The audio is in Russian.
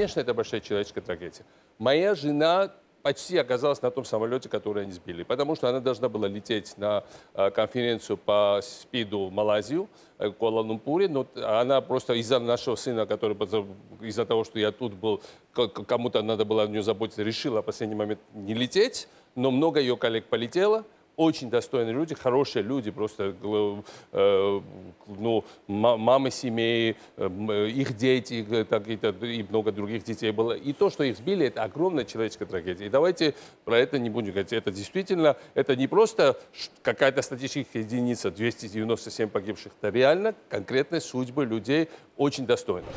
Конечно, это большая человеческая трагедия. Моя жена почти оказалась на том самолете, который они сбили, потому что она должна была лететь на э, конференцию по СПИДу в Малайзию, э, в Куала-Лумпуре, но она просто из-за нашего сына, который из-за того, что я тут был, кому-то надо было о нее заботиться, решила в последний момент не лететь, но много ее коллег полетело, очень достойные люди, хорошие люди, просто э, э ну, мамы семей, э, э, их дети э, так, и, и много других детей было. И то, что их сбили, это огромная человеческая трагедия. И давайте про это не будем говорить. Это действительно, это не просто какая-то статистическая единица, 297 погибших, это реально конкретные судьбы людей очень достойных.